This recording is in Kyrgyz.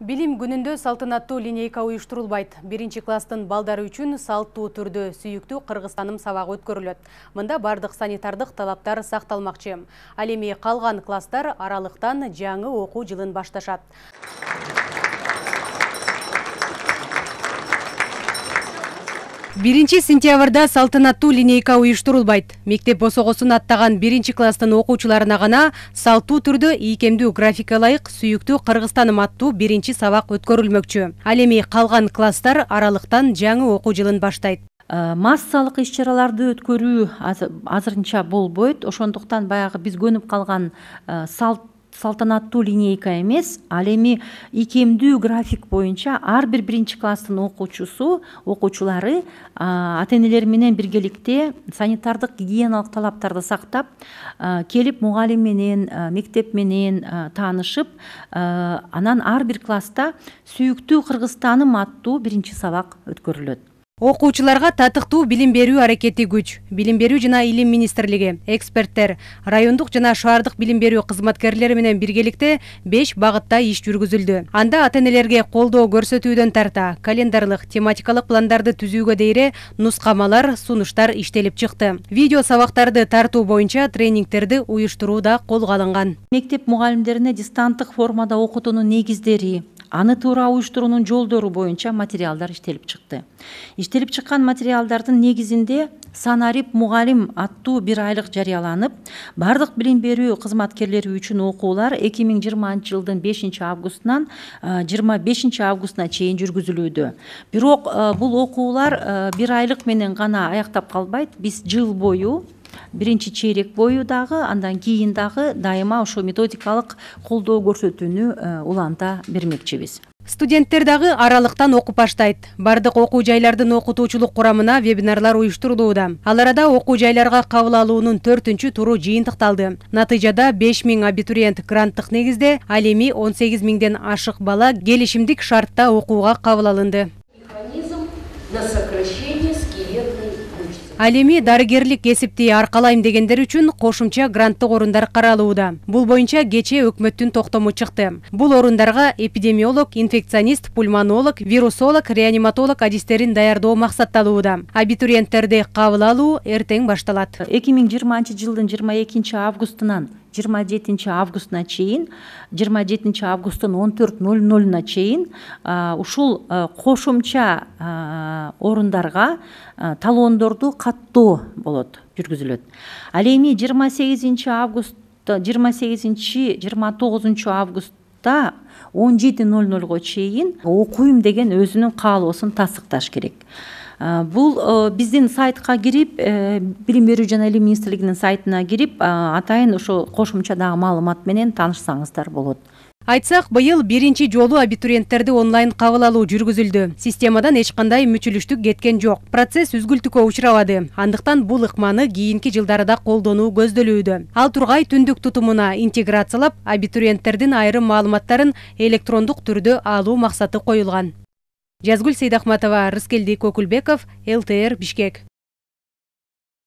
Билим күнүндө салтанаттуу линейка уюштурулбайт. Биринчи класстын балдары үчүн салттуу түрдө сүйүктүү қырғыстаным сабагы өткөрүлөт. Мұнда бардық санитардық талаптар сакталмакчы. Ал эми калган класстар аралыктан жаңы оқу жылын башташат. биринчи сентябрда салтанаттуу линейка уюштурулбайт мектеп босогосун аттаган биринчи класстын окуучуларына гана салттуу түрдө ийкемдүү графикке ылайык сүйүктүү кыргызстаным аттуу биринчи сабак өткөрүлмөкчү ал эми калган класстар аралыктан жаңы окуу жылын баштайт э, массалык иш чараларды өткөрүү азырынча болбойт ошондуктан баягы биз көнүп калган э, салт салтанаттуу линейка эмес ал эми ийкемдүү график боюнча ар бир биринчи класстын окуучусу окуучулары ата энелери менен биргеликте санитардык гигиеналык талаптарды сактап келип мугалим менен мектеп менен таанышып анан ар бир класста сүйүктүү кыргызстаным аттуу биринчи сабак өткөрүлөт окуучуларга татыктуу билим берүү аракети күч билим берүү жана илим министрлиги эксперттер райондук жана шаардык билим берүү кызматкерлери менен биргеликте беш багытта иш жүргүзүлдү анда ата энелерге колдоо көрсөтүүдөн тарта календарлык тематикалык пландарды түзүүгө дейре нускамалар сунуштар иштелип чыкты видео сабактарды тартуу боюнча тренингдерди уюштуруу да колго алынган мектеп мугалимдерине дистанттык формада окутуунун негиздери аны туура уюштуруунун жолдору боюнча материалдар иштелип чыкты иштелип чыккан материалдардын негизинде санарип мугалим аттуу бир айлык жарыяланып баардык билим берүү кызматкерлери үчүн окуулар эки миң жыйырманчы жылдын бешинчи августунан жыйырма бешинчи августуна чейин жүргүзүлүүдө бирок бул окуулар бир айлык менен гана аяктап калбайт биз жыл бою биринчи чейрек бою дагы андан кийин дагы дайыма ошо методикалык колдоо көрсөтүүнү э, уланта бермекчибиз студенттер дагы аралыктан окуп баштайт баардык окуу жайлардын окутуучулук курамына вебинарлар уюштурулууда ал арада окуу жайларга кабыл алуунун төртүнчү туру жыйынтыкталды натыйжада беш миң абитуриент гранттык негизде ал эми он сегиз миңден ашык бала келишимдик шартта окууга кабыл алынды механизм на ал эми дарыгерлик арқалайым дегендер үчүн кошумча гранттык орундар каралууда бул боюнча кечээ өкмөттүн токтому чыкты Бұл орундарга эпидемиолог инфекционист пульмонолог вирусолог реаниматолог адистерин даярдоо максатталууда абитуриенттерди кабыл алуу эртең башталат эки миң жыйырманчы жыйырма жетинчи августуна чейин жыйырма жетинчи августтун он төрт ноль нолүнө чейин ушул кошумча орундарга талондорду каттоо болот жүргүзүлөт ал эми жыйырма сегизинчи август жыйырма сегизинчи жыйырма тогузунчу август уақытта он жети оқуым нольго чейин окуйм деген өзүнүн каалоосун тастыкташ керек бул биздин сайтка кирип билим берүү жана илим министрлигинин сайтына кирип атайын ошо кошумча дагы маалымат менен таанышсаңыздар болот айтсак быйыл биринчи жолу абитуриенттерди онлайн кабыл алуу жүргүзүлдү системадан эч кандай мүчүлүштүк кеткен жок процесс үзгүлтүккө учурабады андыктан бул ыкманы кийинки жылдары да колдонуу көздөлүүдө ал тургай түндүк тутумуна интеграциялап абитуриенттердин айрым маалыматтарын электрондук түрдө алуу максаты коюлган жазгүл сейдахматова рыскелди көкүлбеков лтр бишкек